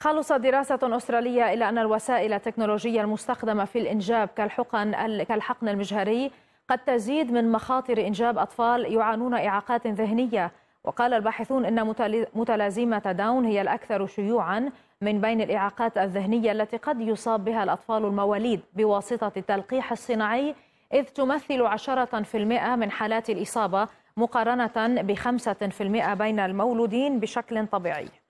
خلصت دراسة أسترالية إلى أن الوسائل التكنولوجية المستخدمة في الإنجاب كالحقن كالحقن المجهري قد تزيد من مخاطر إنجاب أطفال يعانون إعاقات ذهنية وقال الباحثون أن متلازمة داون هي الأكثر شيوعا من بين الإعاقات الذهنية التي قد يصاب بها الأطفال المواليد بواسطة التلقيح الصناعي إذ تمثل 10% من حالات الإصابة مقارنة ب 5% بين المولودين بشكل طبيعي